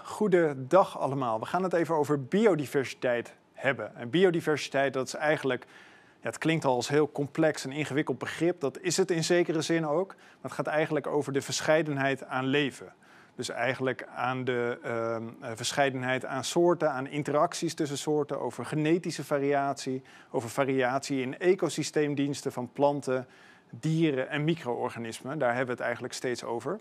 Goedendag allemaal. We gaan het even over biodiversiteit hebben. En biodiversiteit, dat is eigenlijk, ja, het klinkt al als heel complex en ingewikkeld begrip. Dat is het in zekere zin ook. Maar het gaat eigenlijk over de verscheidenheid aan leven. Dus eigenlijk aan de ehm, eh, verscheidenheid aan soorten, aan interacties tussen soorten, over genetische variatie, over variatie in ecosysteemdiensten van planten, dieren en micro-organismen. Daar hebben we het eigenlijk steeds over.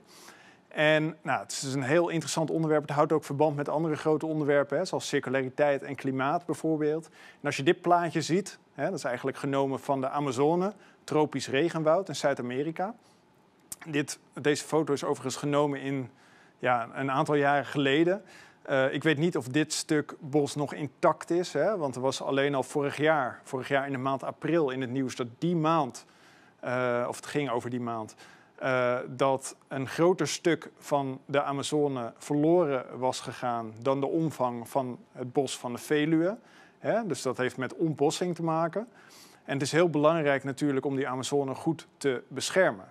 En nou, het is dus een heel interessant onderwerp. Het houdt ook verband met andere grote onderwerpen, hè, zoals circulariteit en klimaat bijvoorbeeld. En als je dit plaatje ziet, hè, dat is eigenlijk genomen van de Amazone, tropisch regenwoud in Zuid-Amerika. Deze foto is overigens genomen in ja, een aantal jaren geleden. Eh, ik weet niet of dit stuk bos nog intact is, hè, want er was alleen al vorig jaar, vorig jaar in de maand april in het nieuws dat die maand, eh, of het ging over die maand, eh, dat een groter stuk van de Amazone verloren was gegaan dan de omvang van het bos van de Veluwe. Hè? Dus dat heeft met ontbossing te maken. En het is heel belangrijk natuurlijk om die Amazone goed te beschermen.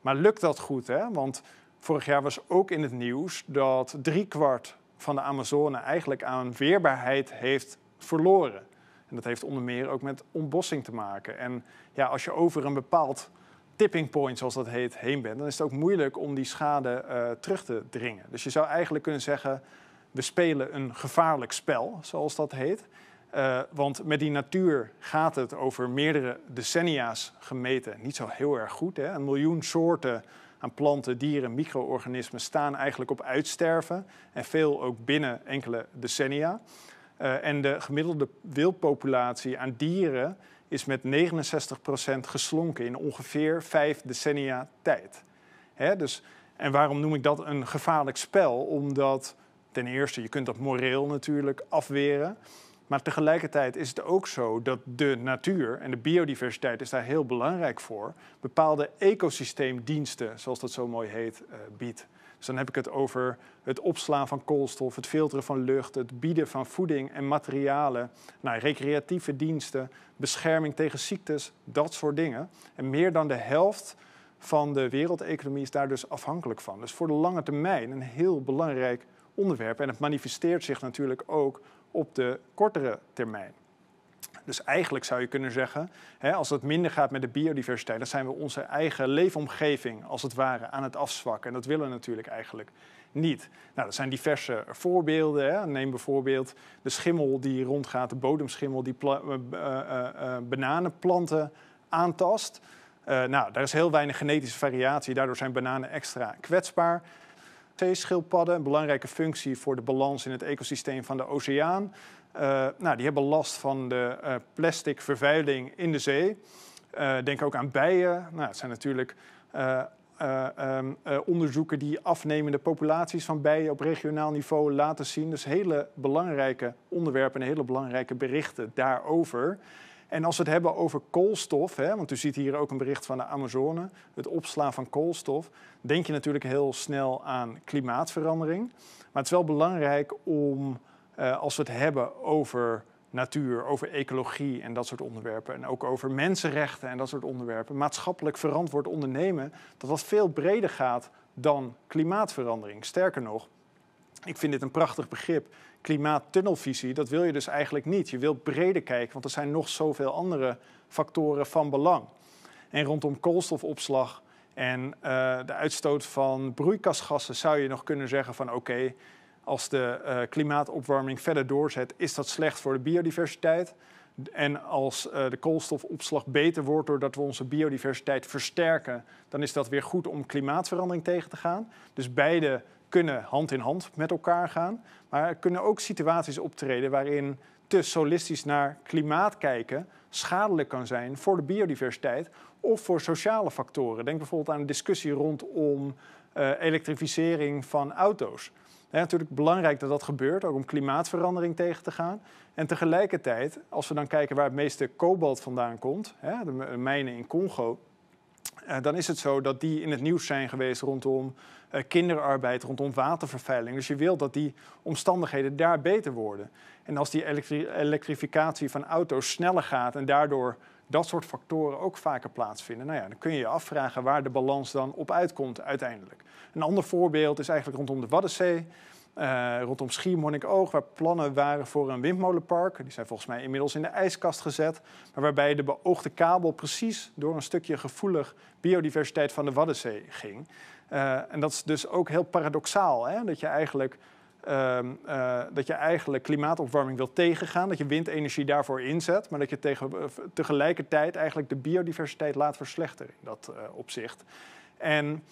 Maar lukt dat goed? Hè? Want vorig jaar was ook in het nieuws dat driekwart van de Amazone eigenlijk aan weerbaarheid heeft verloren. En dat heeft onder meer ook met ontbossing te maken. En ja, als je over een bepaald tipping point, zoals dat heet, heen bent, dan is het ook moeilijk om die schade eh, terug te dringen. Dus je zou eigenlijk kunnen zeggen, we spelen een gevaarlijk spel, zoals dat heet. Eh, want met die natuur gaat het over meerdere decennia's gemeten niet zo heel erg goed. Hè? Een miljoen soorten aan planten, dieren, micro-organismen staan eigenlijk op uitsterven. En veel ook binnen enkele decennia. Eh, en de gemiddelde wildpopulatie aan dieren is met 69% geslonken in ongeveer vijf decennia tijd. dus, en waarom noem ik dat een gevaarlijk spel? Omdat ten eerste, je kunt dat moreel natuurlijk afweren. Maar tegelijkertijd is het ook zo dat de natuur en de biodiversiteit is daar heel belangrijk voor. Bepaalde ecosysteemdiensten, zoals dat zo mooi heet, eh, biedt. Dus dan heb ik het over het opslaan van koolstof, het filteren van lucht, het bieden van voeding en materialen, nou, recreatieve diensten, bescherming tegen ziektes, dat soort dingen. En meer dan de helft van de wereldeconomie is daar dus afhankelijk van. Dus voor de lange termijn een heel belangrijk onderwerp. En het manifesteert zich natuurlijk ook op de kortere termijn. Dus eigenlijk zou je kunnen zeggen, hè, als het minder gaat met de biodiversiteit, dan zijn we onze eigen leefomgeving als het ware aan het afzwakken. En dat willen we natuurlijk eigenlijk niet. Nou, dat zijn diverse voorbeelden. Hè. Neem bijvoorbeeld de schimmel die rondgaat, de bodemschimmel die eh, eh, eh, bananenplanten aantast. nou, daar is heel weinig genetische variatie, daardoor zijn bananen extra kwetsbaar Zeeschildpadden, een belangrijke functie voor de balans in het ecosysteem van de oceaan. Eh, nou, die hebben last van de eh, plastic vervuiling in de zee. Eh, denk ook aan bijen. Nou, het zijn natuurlijk ehm, onderzoeken die afnemende populaties van bijen op regionaal niveau laten zien. Dus hele belangrijke onderwerpen en hele belangrijke berichten daarover. En als we het hebben over koolstof, hè, want u ziet hier ook een bericht van de Amazone, het opslaan van koolstof, denk je natuurlijk heel snel aan klimaatverandering. Maar het is wel belangrijk om eh, als we het hebben over natuur, over ecologie en dat soort onderwerpen. En ook over mensenrechten en dat soort onderwerpen. Maatschappelijk verantwoord ondernemen, dat dat veel breder gaat dan klimaatverandering. Sterker nog, ik vind dit een prachtig begrip. Klimaattunnelvisie, dat wil je dus eigenlijk niet. Je wilt breder kijken, want er zijn nog zoveel andere factoren van belang. En rondom koolstofopslag en eh, de uitstoot van broeikasgassen zou je nog kunnen zeggen van oké, als de eh, klimaatopwarming verder doorzet, is dat slecht voor de biodiversiteit. En als eh, de koolstofopslag beter wordt doordat we onze biodiversiteit versterken, dan is dat weer goed om klimaatverandering tegen te gaan. Dus beide kunnen hand in hand met elkaar gaan. Maar er kunnen ook situaties optreden waarin te solistisch naar klimaat kijken schadelijk kan zijn voor de biodiversiteit of voor sociale factoren. Denk bijvoorbeeld aan de discussie rondom eh, elektrificering van auto's. Ja, natuurlijk belangrijk dat dat gebeurt, ook om klimaatverandering tegen te gaan. En tegelijkertijd, als we dan kijken waar het meeste kobalt vandaan komt, hè, de mijnen in Congo, eh, dan is het zo dat die in het nieuws zijn geweest rondom eh, kinderarbeid, rondom watervervuiling. Dus je wilt dat die omstandigheden daar beter worden. En als die elektrificatie van auto's sneller gaat en daardoor dat soort factoren ook vaker plaatsvinden, nou ja, dan kun je je afvragen waar de balans dan op uitkomt uiteindelijk. Een ander voorbeeld is eigenlijk rondom de Waddenzee. Uh, rondom Schiermonnikoog, waar plannen waren voor een windmolenpark. Die zijn volgens mij inmiddels in de ijskast gezet. Maar waarbij de beoogde kabel precies door een stukje gevoelig biodiversiteit van de Waddenzee ging. Eh, en dat is dus ook heel paradoxaal, hè? dat je eigenlijk ehm, eh, dat je eigenlijk klimaatopwarming wil tegengaan, dat je windenergie daarvoor inzet, maar dat je tegelijkertijd eigenlijk de biodiversiteit laat verslechteren in dat opzicht. En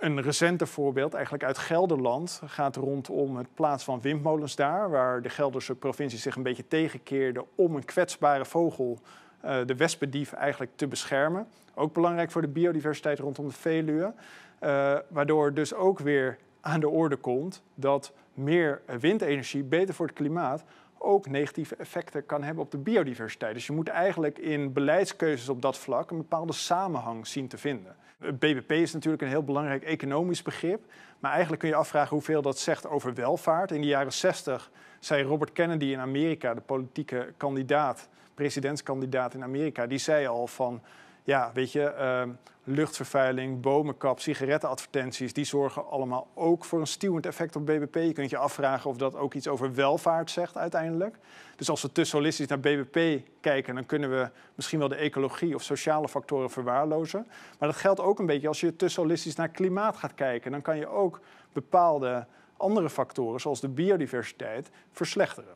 een recenter voorbeeld, eigenlijk uit Gelderland, gaat rondom het plaats van windmolens daar, waar de Gelderse provincie zich een beetje tegenkeerde om een kwetsbare vogel, eh, de wespendief, eigenlijk te beschermen. Ook belangrijk voor de biodiversiteit rondom de Veluwe. Uh, waardoor dus ook weer aan de orde komt dat meer windenergie beter voor het klimaat ook negatieve effecten kan hebben op de biodiversiteit. Dus je moet eigenlijk in beleidskeuzes op dat vlak een bepaalde samenhang zien te vinden. Het BBP is natuurlijk een heel belangrijk economisch begrip, maar eigenlijk kun je afvragen hoeveel dat zegt over welvaart. In de jaren 60 zei Robert Kennedy in Amerika, de politieke kandidaat, presidentskandidaat in Amerika, die zei al van ja, weet je, ehm, luchtvervuiling, bomenkap, sigarettenadvertenties, die zorgen allemaal ook voor een stuwend effect op BBP. Je kunt je afvragen of dat ook iets over welvaart zegt uiteindelijk. Dus als we te solistisch naar BBP kijken, dan kunnen we misschien wel de ecologie of sociale factoren verwaarlozen. Maar dat geldt ook een beetje als je te solistisch naar klimaat gaat kijken. Dan kan je ook bepaalde andere factoren, zoals de biodiversiteit, verslechteren.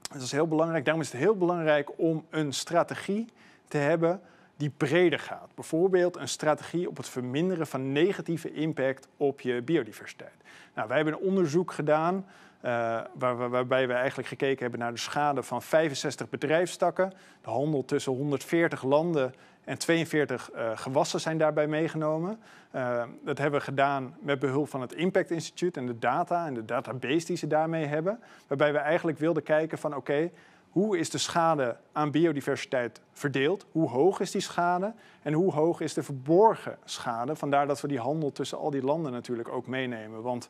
Dus dat is heel belangrijk. Daarom is het heel belangrijk om een strategie te hebben die breder gaat. Bijvoorbeeld een strategie op het verminderen van negatieve impact op je biodiversiteit. Nou, wij hebben een onderzoek gedaan eh, waar, waarbij we eigenlijk gekeken hebben naar de schade van 65 bedrijfstakken. De handel tussen 140 landen en 42 eh, gewassen zijn daarbij meegenomen. Eh, dat hebben we gedaan met behulp van het Impact Instituut en de data en de database die ze daarmee hebben. Waarbij we eigenlijk wilden kijken van oké, hoe is de schade aan biodiversiteit verdeeld? Hoe hoog is die schade? En hoe hoog is de verborgen schade? Vandaar dat we die handel tussen al die landen natuurlijk ook meenemen. Want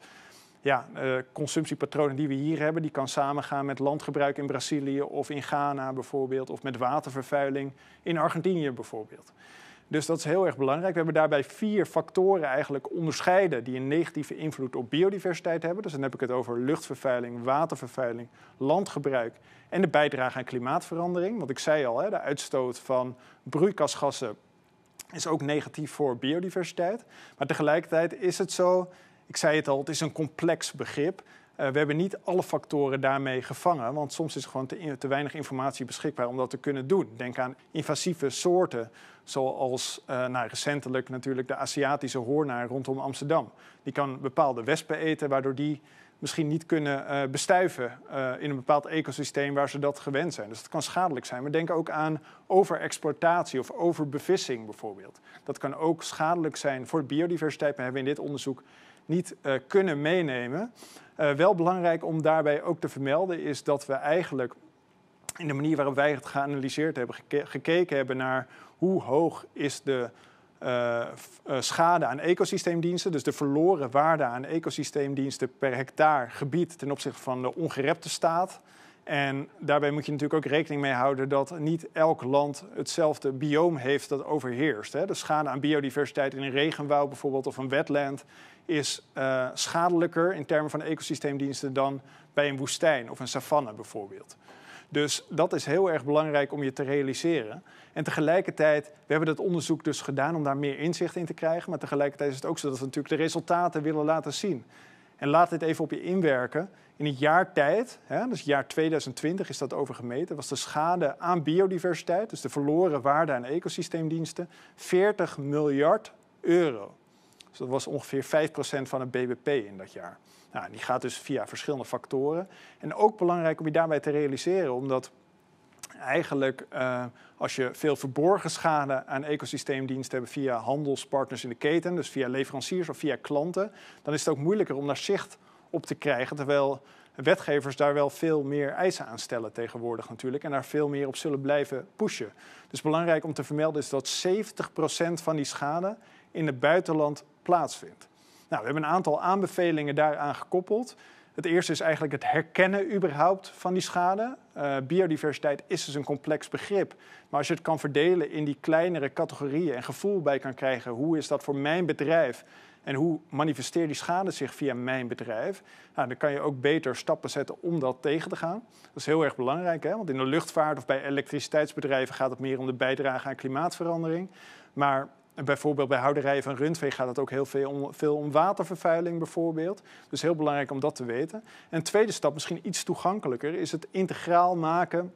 ja, eh, consumptiepatronen die we hier hebben, die kan samengaan met landgebruik in Brazilië of in Ghana bijvoorbeeld, of met watervervuiling in Argentinië bijvoorbeeld. Dus dat is heel erg belangrijk. We hebben daarbij vier factoren eigenlijk onderscheiden die een negatieve invloed op biodiversiteit hebben. Dus dan heb ik het over luchtvervuiling, watervervuiling, landgebruik en de bijdrage aan klimaatverandering. Want ik zei al, de uitstoot van broeikasgassen is ook negatief voor biodiversiteit. Maar tegelijkertijd is het zo, ik zei het al, het is een complex begrip. Eh, we hebben niet alle factoren daarmee gevangen, want soms is er gewoon te, te, weinig informatie beschikbaar om dat te kunnen doen. Denk aan invasieve soorten, zoals uh, recentelijk natuurlijk de Aziatische hoornaar rondom Amsterdam. Die kan bepaalde wespen eten, waardoor die misschien niet kunnen eh, bestuiven in een bepaald ecosysteem waar ze dat gewend zijn. Dus dat kan schadelijk zijn. Maar denk ook aan overexploitatie of overbevissing bijvoorbeeld. Dat kan ook schadelijk zijn voor biodiversiteit. We hebben in dit onderzoek niet eh, kunnen meenemen. Eh, wel belangrijk om daarbij ook te vermelden is dat we eigenlijk in de manier waarop wij het geanalyseerd hebben, gekeken hebben naar hoe hoog is de eh, schade aan ecosysteemdiensten, dus de verloren waarde aan ecosysteemdiensten per hectare gebied ten opzichte van de ongerepte staat. En daarbij moet je natuurlijk ook rekening mee houden dat niet elk land hetzelfde bioom heeft dat overheerst. Hè. De schade aan biodiversiteit in een regenwoud bijvoorbeeld of een wetland is eh, schadelijker in termen van ecosysteemdiensten dan bij een woestijn of een savanne bijvoorbeeld. Dus dat is heel erg belangrijk om je te realiseren. En tegelijkertijd, we hebben dat onderzoek dus gedaan om daar meer inzicht in te krijgen. Maar tegelijkertijd is het ook zo dat we natuurlijk de resultaten willen laten zien. En laat dit even op je inwerken. In een jaar tijd, hè, dus jaar 2020 is dat overgemeten, was de schade aan biodiversiteit, dus de verloren waarde aan ecosysteemdiensten, 40 miljard euro. Dus dat was ongeveer 5% van het BBP in dat jaar. Nou, die gaat dus via verschillende factoren. En ook belangrijk om je daarbij te realiseren, omdat eigenlijk eh, als je veel verborgen schade aan ecosysteemdiensten hebt via handelspartners in de keten, dus via leveranciers of via klanten, dan is het ook moeilijker om naar zicht op te krijgen. Terwijl wetgevers daar wel veel meer eisen aan stellen tegenwoordig natuurlijk. En daar veel meer op zullen blijven pushen. Dus belangrijk om te vermelden is dat 70% van die schade in het buitenland plaatsvindt. Nou, we hebben een aantal aanbevelingen daaraan gekoppeld. Het eerste is eigenlijk het herkennen überhaupt van die schade. Eh, biodiversiteit is dus een complex begrip. Maar als je het kan verdelen in die kleinere categorieën en gevoel bij kan krijgen, hoe is dat voor mijn bedrijf? En hoe manifesteert die schade zich via mijn bedrijf? Nou, dan kan je ook beter stappen zetten om dat tegen te gaan. Dat is heel erg belangrijk, hè? want in de luchtvaart of bij elektriciteitsbedrijven gaat het meer om de bijdrage aan klimaatverandering. Maar en bijvoorbeeld bij houderijen van rundvee gaat het ook heel veel om, veel om watervervuiling bijvoorbeeld. Dus heel belangrijk om dat te weten. En tweede stap, misschien iets toegankelijker, is het integraal maken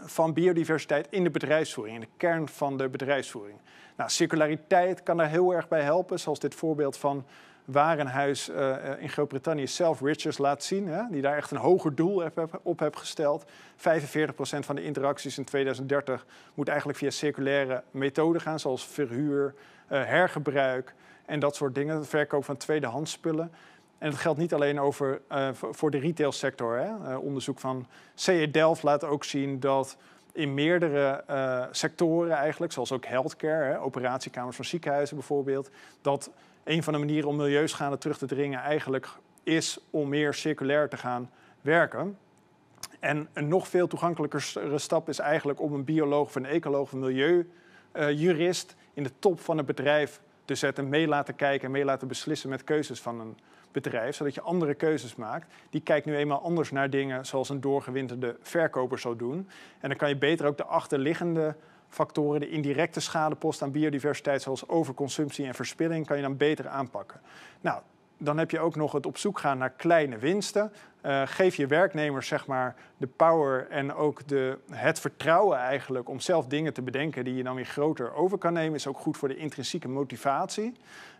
van biodiversiteit in de bedrijfsvoering, in de kern van de bedrijfsvoering. Nou, circulariteit kan daar heel erg bij helpen, zoals dit voorbeeld van warenhuis uh, eh, eh, in Groot-Brittannië, Self Richards, laat zien. Hè, die daar echt een hoger doel op heeft gesteld. 45% van de interacties in 2030 moet eigenlijk via circulaire methoden gaan, zoals verhuur, eh, hergebruik en dat soort dingen. Verkoop van tweedehands spullen. En dat geldt niet alleen over, voor de retailsector. Hè. onderzoek van CE Delft laat ook zien dat in meerdere sectoren eigenlijk, zoals ook healthcare, hè, operatiekamers van ziekenhuizen bijvoorbeeld, dat een van de manieren om milieuschade terug te dringen eigenlijk is om meer circulair te gaan werken. En een nog veel toegankelijkere stap is eigenlijk om een bioloog of een ecoloog of een milieujurist in de top van het bedrijf te zetten, mee laten kijken en mee laten beslissen met keuzes van een bedrijf, zodat je andere keuzes maakt. Die kijkt nu eenmaal anders naar dingen zoals een doorgewinterde verkoper zou doen. En dan kan je beter ook de achterliggende factoren, de indirecte schadepost aan biodiversiteit, zoals overconsumptie en verspilling, kan je dan beter aanpakken. Nou, dan heb je ook nog het op zoek gaan naar kleine winsten. Eh, geef je werknemers zeg maar, de power en ook de, het vertrouwen eigenlijk om zelf dingen te bedenken die je dan weer groter over kan nemen, is ook goed voor de intrinsieke motivatie.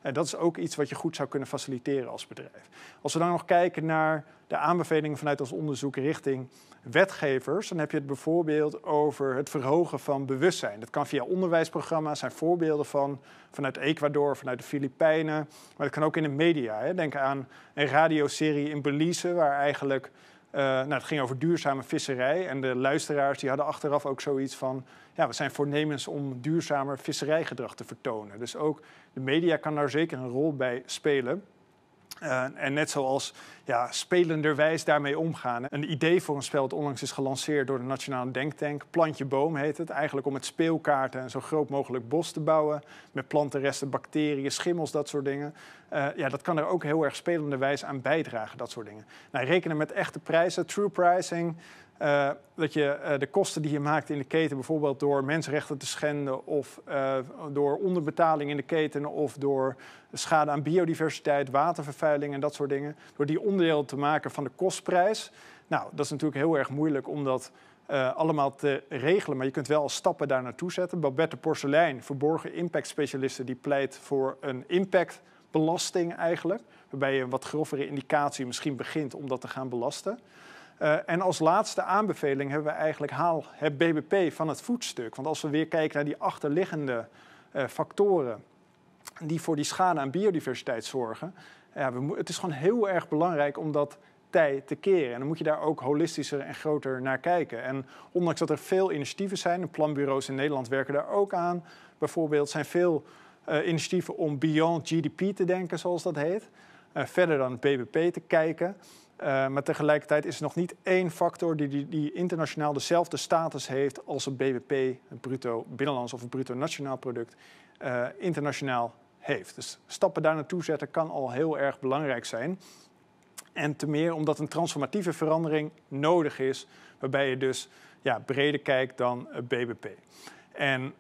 En dat is ook iets wat je goed zou kunnen faciliteren als bedrijf. Als we dan nog kijken naar de aanbevelingen vanuit ons onderzoek richting wetgevers, dan heb je het bijvoorbeeld over het verhogen van bewustzijn. Dat kan via onderwijsprogramma's, zijn voorbeelden van vanuit Ecuador, vanuit de Filipijnen, maar dat kan ook in de media. Hè. Denk aan een radioserie in Belize, waar eigenlijk. Eh, nou, het ging over duurzame visserij. En de luisteraars die hadden achteraf ook zoiets van... ja, we zijn voornemens om duurzamer visserijgedrag te vertonen. Dus ook de media kan daar zeker een rol bij spelen. Eh, en net zoals ja, spelenderwijs daarmee omgaan. Een idee voor een spel dat onlangs is gelanceerd door de Nationale Denktank. Plantje boom heet het. Eigenlijk om met speelkaarten een zo groot mogelijk bos te bouwen. Met plantenresten, bacteriën, schimmels, dat soort dingen. Eh, ja, dat kan er ook heel erg spelenderwijs aan bijdragen, dat soort dingen. Nou, rekenen met echte prijzen, true pricing. Eh, dat je eh, de kosten die je maakt in de keten, bijvoorbeeld door mensenrechten te schenden of eh, door onderbetaling in de keten of door schade aan biodiversiteit, watervervuiling en dat soort dingen, door die onderdeel te maken van de kostprijs. Nou, dat is natuurlijk heel erg moeilijk om dat allemaal te regelen, maar je kunt wel stappen daar naartoe zetten. Babette Porselein, verborgen impactspecialisten die pleit voor een impactbelasting eigenlijk, waarbij je een wat grovere indicatie misschien begint om dat te gaan belasten. Eh, en als laatste aanbeveling hebben we eigenlijk haal het BBP van het voetstuk. Want als we weer kijken naar die achterliggende eh, factoren die voor die schade aan biodiversiteit zorgen, ja, we, het is gewoon heel erg belangrijk om dat tij te keren. En dan moet je daar ook holistischer en groter naar kijken. En ondanks dat er veel initiatieven zijn, de planbureaus in Nederland werken daar ook aan. Bijvoorbeeld zijn veel eh, initiatieven om beyond GDP te denken, zoals dat heet. verder dan het BBP te kijken. Eh, maar tegelijkertijd is er nog niet één factor die, die, die, internationaal dezelfde status heeft als het BBP, het bruto binnenlands of het bruto nationaal product, eh, internationaal heeft. Dus stappen daar naartoe zetten kan al heel erg belangrijk zijn. En te meer omdat een transformatieve verandering nodig is, waarbij je dus ja, breder kijkt dan het BBP. En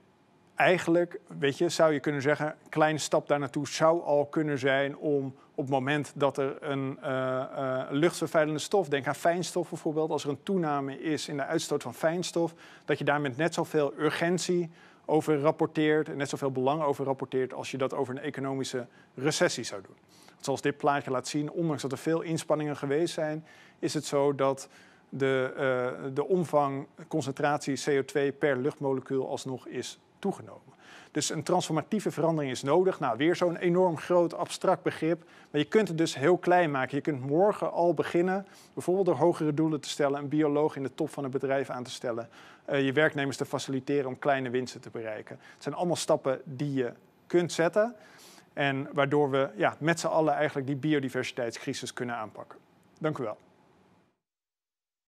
eigenlijk, weet je, zou je kunnen zeggen, een kleine stap daar naartoe zou al kunnen zijn om op het moment dat er een eh, eh, luchtvervuilende stof, denk aan fijnstof bijvoorbeeld, als er een toename is in de uitstoot van fijnstof, dat je daar met net zoveel urgentie over rapporteert en net zoveel belang over rapporteert als je dat over een economische recessie zou doen. zoals dit plaatje laat zien, ondanks dat er veel inspanningen geweest zijn, is het zo dat de, uh, de omvang, concentratie CO2 per luchtmolecuul alsnog is toegenomen. Dus een transformatieve verandering is nodig. Nou, weer zo'n enorm groot abstract begrip. Maar je kunt het dus heel klein maken. Je kunt morgen al beginnen, bijvoorbeeld door hogere doelen te stellen, een bioloog in de top van het bedrijf aan te stellen, eh, je werknemers te faciliteren om kleine winsten te bereiken. Het zijn allemaal stappen die je kunt zetten. En waardoor we ja, met z'n allen eigenlijk die biodiversiteitscrisis kunnen aanpakken. Dank u wel.